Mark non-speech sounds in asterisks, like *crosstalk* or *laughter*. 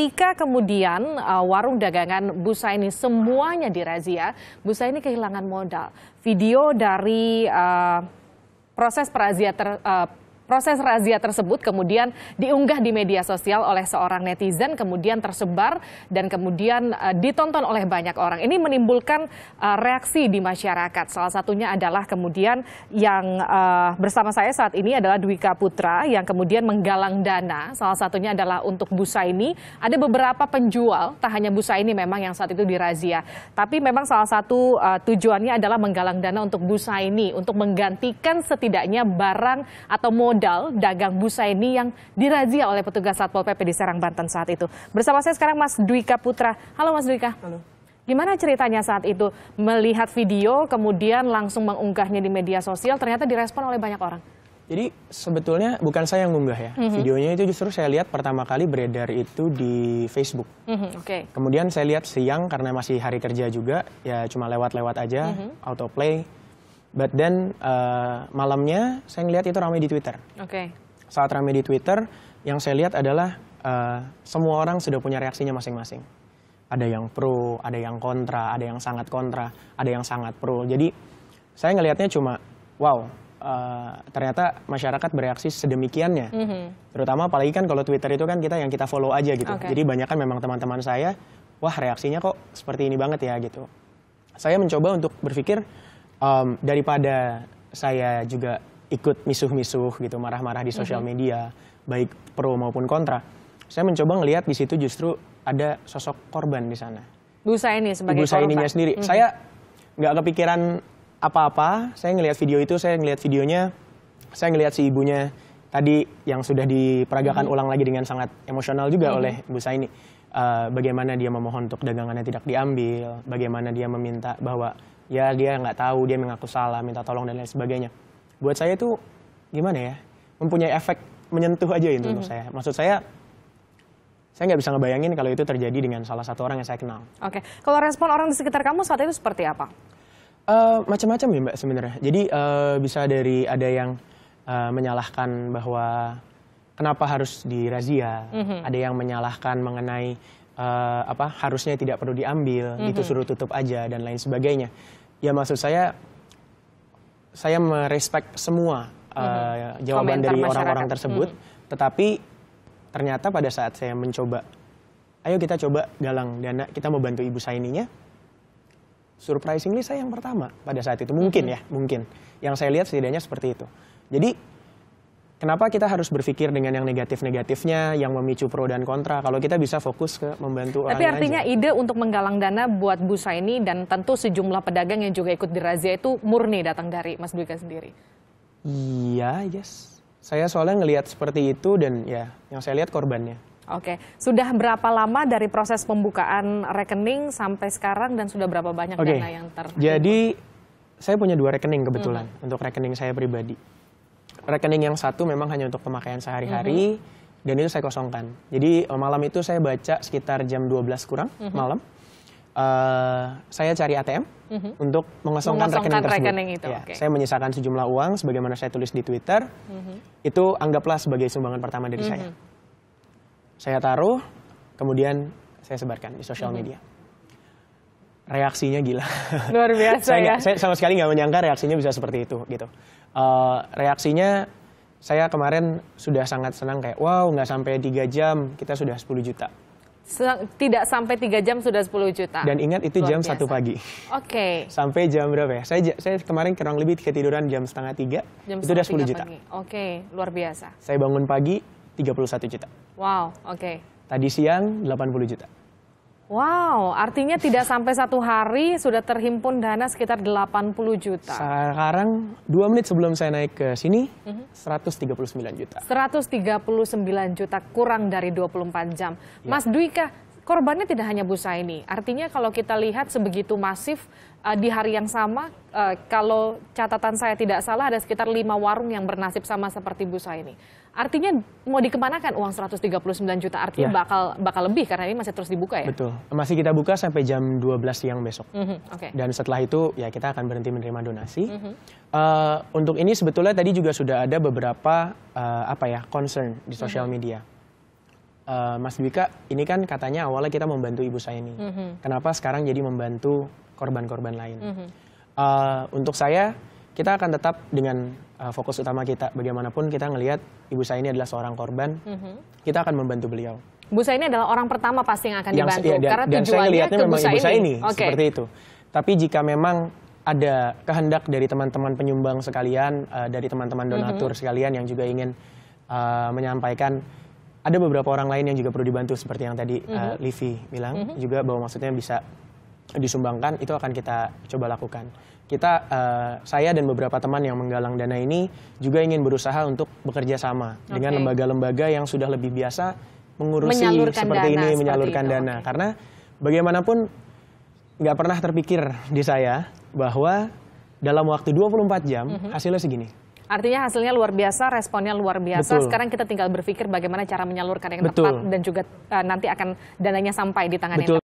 Ketika kemudian uh, warung dagangan Busa ini semuanya dirazia, ini kehilangan modal. Video dari uh, proses perazia ter, uh, Proses razia tersebut kemudian diunggah di media sosial oleh seorang netizen, kemudian tersebar dan kemudian uh, ditonton oleh banyak orang. Ini menimbulkan uh, reaksi di masyarakat. Salah satunya adalah kemudian yang uh, bersama saya saat ini adalah Dwi Kaputra yang kemudian menggalang dana. Salah satunya adalah untuk busa ini Ada beberapa penjual, tak hanya busa ini memang yang saat itu dirazia, tapi memang salah satu uh, tujuannya adalah menggalang dana untuk busa ini untuk menggantikan setidaknya barang atau modal modal dagang busa ini yang dirazia oleh petugas Satpol PP di Serang, Banten saat itu. Bersama saya sekarang Mas Dwika Putra. Halo Mas Dwika. Halo. Gimana ceritanya saat itu melihat video kemudian langsung mengunggahnya di media sosial ternyata direspon oleh banyak orang? Jadi sebetulnya bukan saya yang mengunggah ya. Mm -hmm. Videonya itu justru saya lihat pertama kali beredar itu di Facebook. Mm -hmm. Oke. Okay. Kemudian saya lihat siang karena masih hari kerja juga, ya cuma lewat-lewat aja, mm -hmm. autoplay But then uh, malamnya saya ngelihat itu ramai di Twitter. Oke. Okay. Saat ramai di Twitter, yang saya lihat adalah uh, semua orang sudah punya reaksinya masing-masing. Ada yang pro, ada yang kontra, ada yang sangat kontra, ada yang sangat pro. Jadi saya ngelihatnya cuma, wow, uh, ternyata masyarakat bereaksi sedemikiannya. Mm -hmm. Terutama apalagi kan kalau Twitter itu kan kita yang kita follow aja gitu. Okay. Jadi banyak kan memang teman-teman saya, wah reaksinya kok seperti ini banget ya gitu. Saya mencoba untuk berpikir um, daripada saya juga ikut misuh-misuh gitu marah-marah di sosial mhm. media mm-hmm. baik pro maupun kontra saya mencoba ngelihat di situ justru ada sosok korban di sana Bu Saini sebagai Ibu saya ininya sendiri mm-hmm. saya nggak kepikiran apa-apa saya ngelihat video itu saya ngelihat videonya saya ngelihat si ibunya tadi yang sudah diperagakan mm-hmm. ulang lagi dengan sangat emosional juga mm-hmm. oleh Bu Saini uh, bagaimana dia memohon untuk dagangannya tidak diambil, bagaimana dia meminta bahwa ya dia nggak tahu, dia mengaku salah, minta tolong dan lain sebagainya. Buat saya itu gimana ya, mempunyai efek menyentuh aja itu mm -hmm. untuk saya. Maksud saya, saya nggak bisa ngebayangin kalau itu terjadi dengan salah satu orang yang saya kenal. Oke, okay. kalau respon orang di sekitar kamu saat itu seperti apa? Uh, Macam-macam ya mbak sebenarnya. Jadi uh, bisa dari ada yang uh, menyalahkan bahwa kenapa harus dirazia, mm -hmm. ada yang menyalahkan mengenai uh, apa harusnya tidak perlu diambil, mm -hmm. itu suruh tutup aja dan lain sebagainya. Ya maksud saya saya merespek semua uh, mm -hmm. jawaban Komentar dari orang-orang tersebut, mm -hmm. tetapi ternyata pada saat saya mencoba, ayo kita coba galang dana, kita mau bantu ibu saininya. Surprisingly saya yang pertama pada saat itu mungkin mm -hmm. ya, mungkin. Yang saya lihat setidaknya seperti itu. Jadi Kenapa kita harus berpikir dengan yang negatif-negatifnya, yang memicu pro dan kontra? Kalau kita bisa fokus ke membantu orang Tapi artinya aja. ide untuk menggalang dana buat busa ini dan tentu sejumlah pedagang yang juga ikut dirazia itu murni datang dari Mas Dwika sendiri. Iya, yes. Saya soalnya ngelihat seperti itu dan ya yang saya lihat korbannya. Oke, sudah berapa lama dari proses pembukaan rekening sampai sekarang dan sudah berapa banyak Oke. dana yang ter? Jadi saya punya dua rekening kebetulan hmm. untuk rekening saya pribadi rekening yang satu memang hanya untuk pemakaian sehari-hari mm -hmm. dan itu saya kosongkan. Jadi eh, malam itu saya baca sekitar jam 12 kurang mm -hmm. malam. Uh, saya cari ATM mm -hmm. untuk mengosongkan, mengosongkan rekening, tersebut. itu. Ya, okay. Saya menyisakan sejumlah uang sebagaimana saya tulis di Twitter. Mm -hmm. Itu anggaplah sebagai sumbangan pertama dari mm -hmm. saya. Mm-hmm. Saya taruh, kemudian saya sebarkan di sosial mm -hmm. media reaksinya gila. Luar biasa *laughs* saya, ya. Saya sama sekali nggak menyangka reaksinya bisa seperti itu gitu uh, reaksinya saya kemarin sudah sangat senang kayak wow nggak sampai tiga jam kita sudah 10 juta. Tidak sampai tiga jam sudah 10 juta. Dan ingat itu Luar jam satu pagi. Oke. Okay. *laughs* Sampai jam berapa ya? Saya saya kemarin kurang lebih ketiduran jam setengah tiga. Jam itu sudah 10 juta. Oke, okay. luar biasa. Saya bangun pagi 31 juta. Wow, oke. Okay. Tadi siang 80 juta. Wow, artinya tidak sampai satu hari sudah terhimpun dana sekitar 80 juta. Sekarang dua menit sebelum saya naik ke sini, mhm. tiga puluh 139 juta. 139 juta, kurang dari 24 jam. Ya. Mas Dwika, korbannya tidak hanya Bu Saini. Artinya kalau kita lihat sebegitu masif uh, di hari yang sama, uh, kalau catatan saya tidak salah ada sekitar lima warung yang bernasib sama seperti Bu Saini. Artinya mau dikemanakan uang 139 juta? Artinya ya. bakal bakal lebih karena ini masih terus dibuka ya? Betul. Masih kita buka sampai jam 12 siang besok. Mm -hmm. okay. Dan setelah itu ya kita akan berhenti menerima donasi. Mm -hmm. uh, untuk ini sebetulnya tadi juga sudah ada beberapa uh, apa ya concern di sosial mm -hmm. media uh, Mas Bika, ini kan katanya awalnya kita membantu ibu saya ini. Mm -hmm. Kenapa sekarang jadi membantu korban-korban lain? Mm -hmm. uh, untuk saya, kita akan tetap dengan uh, fokus utama kita. Bagaimanapun kita ngelihat ibu saya ini adalah seorang korban, mm -hmm. kita akan membantu beliau. Ibu saya ini adalah orang pertama pasti yang akan yang, dibantu. Ya, dan, karena dan tujuannya saya ke memang ibu saya ini, ini okay. seperti itu. Tapi jika memang ada kehendak dari teman-teman penyumbang sekalian, uh, dari teman-teman donatur mm -hmm. sekalian yang juga ingin uh, menyampaikan ada beberapa orang lain yang juga perlu dibantu seperti yang tadi mm -hmm. uh, Livi bilang mm -hmm. juga bahwa maksudnya bisa disumbangkan itu akan kita coba lakukan. Kita uh, saya dan beberapa teman yang menggalang dana ini juga ingin berusaha untuk bekerja sama okay. dengan lembaga-lembaga yang sudah lebih biasa mengurusi menyalurkan seperti dana, ini seperti menyalurkan itu. dana okay. karena bagaimanapun nggak pernah terpikir di saya bahwa dalam waktu 24 jam mm -hmm. hasilnya segini. Artinya hasilnya luar biasa, responnya luar biasa. Betul. Sekarang kita tinggal berpikir bagaimana cara menyalurkan yang Betul. tepat dan juga uh, nanti akan dananya sampai di tangan Betul. yang tepat.